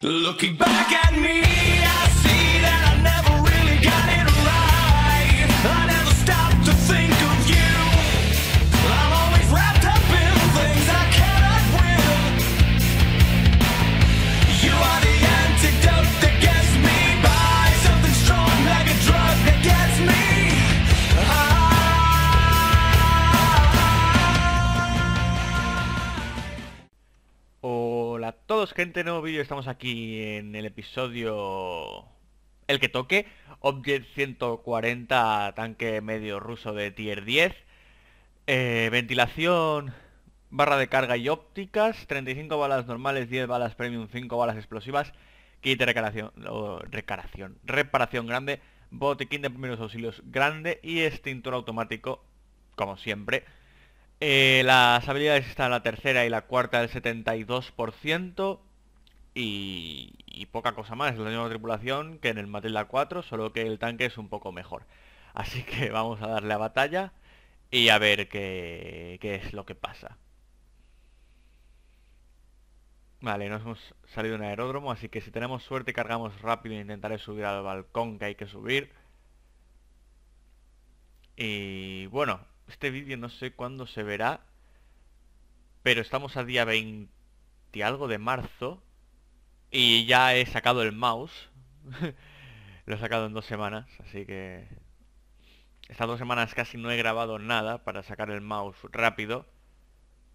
Looking back at me. I gente, nuevo vídeo, estamos aquí en el episodio... El que toque, Object 140, tanque medio ruso de tier 10 eh, Ventilación, barra de carga y ópticas, 35 balas normales, 10 balas premium, 5 balas explosivas Kit de recaración, recaración, reparación grande, botiquín de primeros auxilios grande y extintor automático, como siempre eh, las habilidades están la tercera y la cuarta del 72% y, poca cosa más. Es la misma tripulación que en el Matilda 4, solo que el tanque es un poco mejor. Así que vamos a darle a batalla y a ver qué, es lo que pasa. Vale, nos hemos salido un aeródromo, así que si tenemos suerte cargamos rápido e intentaré subir al balcón que hay que subir. Y bueno, este vídeo no sé cuándo se verá, pero estamos a día 20 algo de marzo y ya he sacado el mouse. Lo he sacado en dos semanas, así que... Estas dos semanas casi no he grabado nada para sacar el mouse rápido.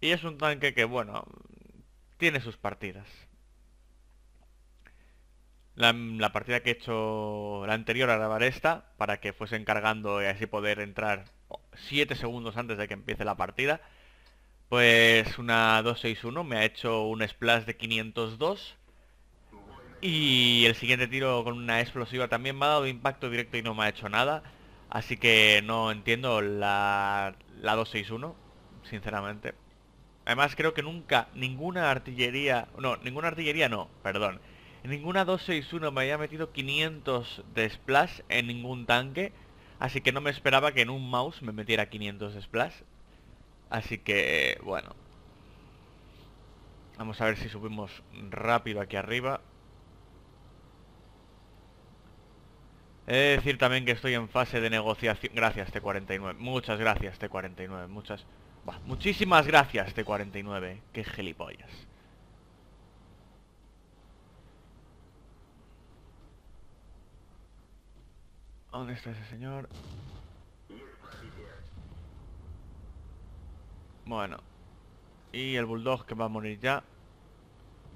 Y es un tanque que, bueno, tiene sus partidas. La, partida que he hecho la anterior a grabar esta, para que fuese encargando y así poder entrar 7 segundos antes de que empiece la partida. Pues una 261 me ha hecho un splash de 502. Y el siguiente tiro con una explosiva también me ha dado impacto directo y no me ha hecho nada. Así que no entiendo la, la 261, sinceramente. Además creo que nunca ninguna artillería... No, ninguna artillería no, perdón. Ninguna 261 me haya metido 500 de splash en ningún tanque. Así que no me esperaba que en un mouse me metiera 500 splash. Así que, bueno. Vamos a ver si subimos rápido aquí arriba. He de decir también que estoy en fase de negociación. Gracias, T49. Muchas gracias, T49. Muchas... muchísimas gracias, T49. Qué gilipollas. ¿Dónde está ese señor? Bueno. Y el bulldog que va a morir ya.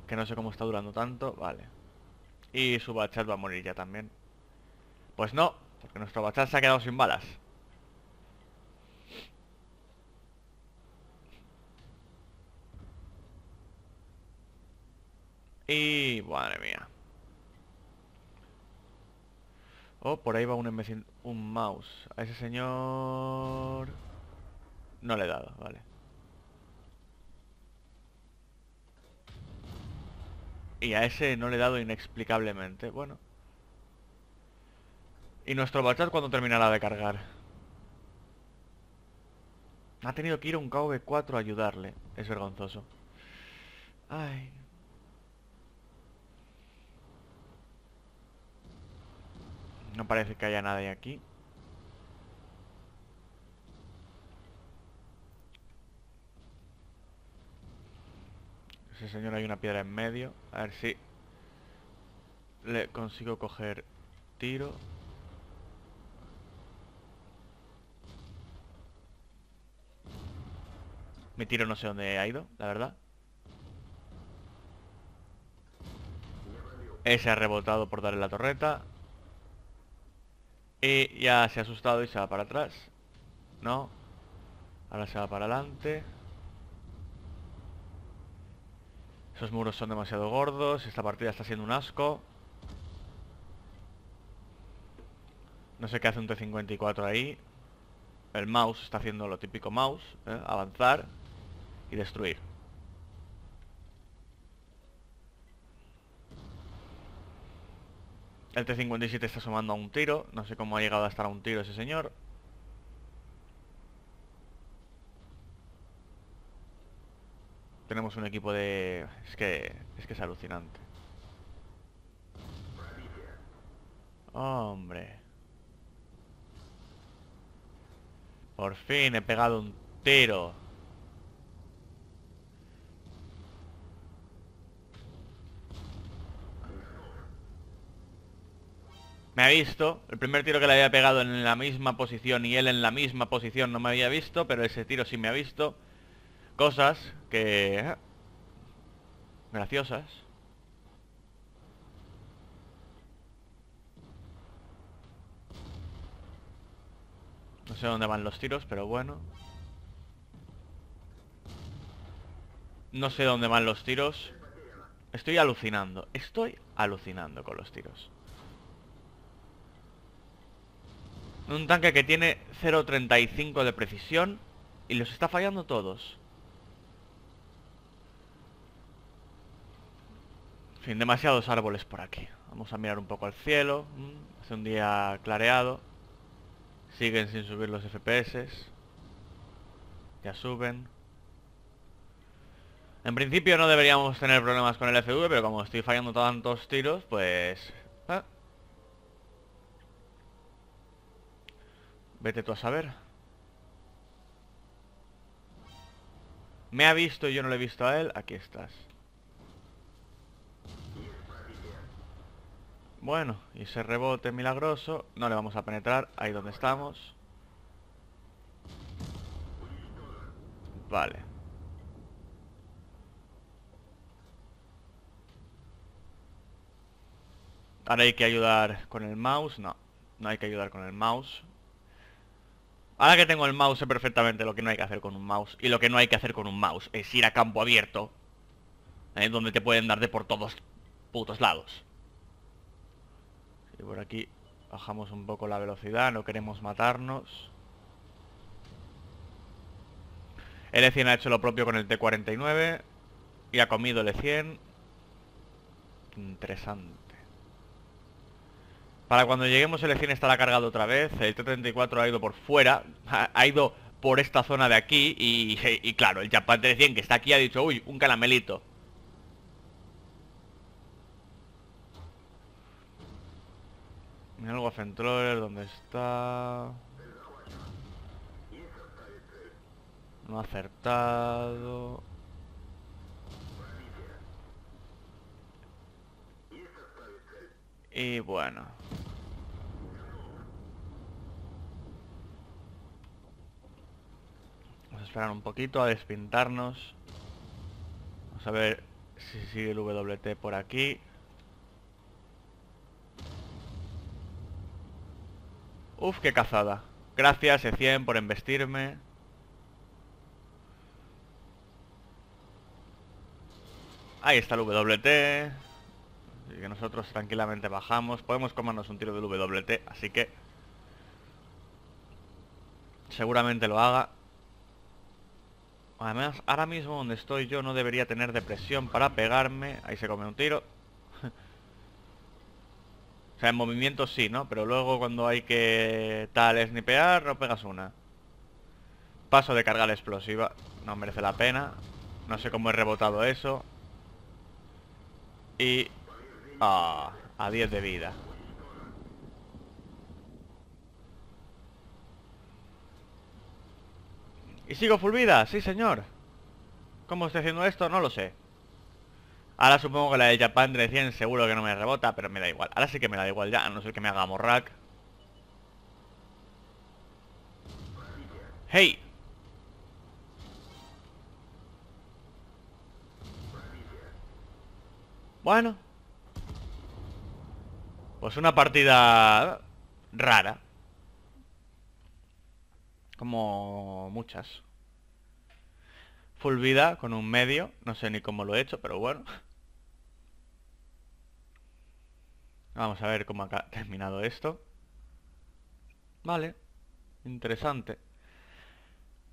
Que no sé cómo está durando tanto. Vale. Y su bachat va a morir ya también. Pues no, porque nuestro bachat se ha quedado sin balas. Y... madre mía. Oh, por ahí va un un mouse. A ese señor... No le he dado, vale. Y a ese no le he dado inexplicablemente. Bueno. ¿Y nuestro bachat cuando terminará de cargar? Ha tenido que ir un KV4 a ayudarle. Es vergonzoso. Ay. No parece que haya nadie aquí. Ese señor hay una piedra en medio. A ver si le consigo coger tiro. Mi tiro no sé dónde ha ido, la verdad. Ese ha rebotado por darle la torreta. Y ya se ha asustado y se va para atrás. No. Ahora se va para adelante. Esos muros son demasiado gordos. Esta partida está siendo un asco. No sé qué hace un T-54 ahí. El mouse está haciendo lo típico mouse. ¿eh? Avanzar y destruir. El T-57 está sumando a un tiro. No sé cómo ha llegado a estar a un tiro ese señor. Tenemos un equipo de... Es que... Es que es alucinante. Hombre. Por fin he pegado un tiro. me ha visto. El primer tiro que le había pegado en la misma posición y él en la misma posición no me había visto, pero ese tiro sí me ha visto. Cosas que... Eh, graciosas. No sé dónde van los tiros, pero bueno. No sé dónde van los tiros. Estoy alucinando. Estoy alucinando con los tiros. Un tanque que tiene 0.35 de precisión y los está fallando todos. Sin demasiados árboles por aquí. Vamos a mirar un poco al cielo. Hace un día clareado. Siguen sin subir los FPS. Ya suben. En principio no deberíamos tener problemas con el FV, pero como estoy fallando tantos tiros, pues Vete tú a saber. Me ha visto y yo no le he visto a él. Aquí estás. Bueno, y ese rebote milagroso. No le vamos a penetrar ahí donde estamos. Vale. Ahora hay que ayudar con el mouse. No, no hay que ayudar con el mouse. Ahora que tengo el mouse sé perfectamente lo que no hay que hacer con un mouse. Y lo que no hay que hacer con un mouse es ir a campo abierto. Donde te pueden dar de por todos putos lados. Y por aquí bajamos un poco la velocidad. No queremos matarnos. El E100 ha hecho lo propio con el T-49. Y ha comido el E100. Interesante. Para cuando lleguemos el E100 estará cargado otra vez, el T-34 ha ido por fuera, ha, ido por esta zona de aquí y, claro, el Japan 100 que está aquí ha dicho, uy, un caramelito. Algo a Troller, ¿dónde está? No ha acertado... Y bueno. Vamos a esperar un poquito a despintarnos. Vamos a ver si sigue el WT por aquí. Uf, qué cazada. Gracias, E100, por investirme. Ahí está el WT que nosotros tranquilamente bajamos. Podemos comernos un tiro del WT, así que... Seguramente lo haga. Además, ahora mismo donde estoy yo no debería tener depresión para pegarme. Ahí se come un tiro. o sea, en movimiento sí, ¿no? Pero luego cuando hay que tal snipear, no pegas una. Paso de carga la explosiva. No merece la pena. No sé cómo he rebotado eso. Y Ah, a 10 de vida. ¿Y sigo full vida? Sí, señor. ¿Cómo estoy haciendo esto? No lo sé. Ahora supongo que la de Japan 100 seguro que no me rebota, pero me da igual. Ahora sí que me da igual ya, a no ser que me haga morrack. ¡Hey! Bueno, pues una partida rara. Como muchas. Full vida con un medio. No sé ni cómo lo he hecho, pero bueno. Vamos a ver cómo ha terminado esto. Vale. Interesante.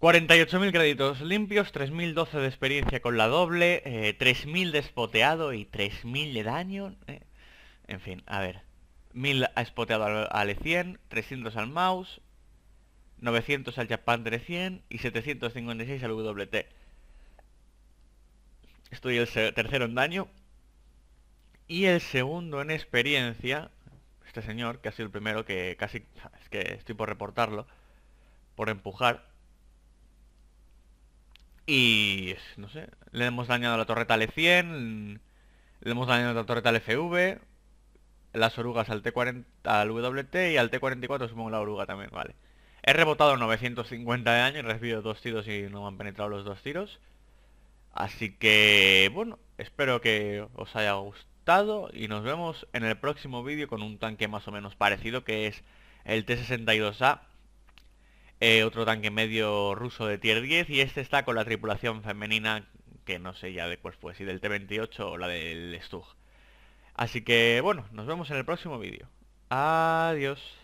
48.000 créditos limpios, 3.012 de experiencia con la doble, eh, 3.000 despoteado y 3.000 de daño. Eh. En fin, a ver. 1000 ha spoteado al, 100 300 e al mouse, 900 al Japan 300 y 756 al WT. Estoy el tercero en daño. Y el segundo en experiencia, este señor, que ha sido el primero que casi... Es que estoy por reportarlo, por empujar. Y... no sé, le hemos dañado la torreta al 100 e le hemos dañado la torreta al FV, las orugas al T40 al WT y al T44 supongo la oruga también, vale. He rebotado 950 de daño, he recibido dos tiros y no me han penetrado los dos tiros. Así que, bueno, espero que os haya gustado y nos vemos en el próximo vídeo con un tanque más o menos parecido que es el T-62A. Eh, otro tanque medio ruso de tier 10 y este está con la tripulación femenina que no sé ya de cuál fue, si del T-28 o la del Stug. Así que bueno, nos vemos en el próximo vídeo. Adiós.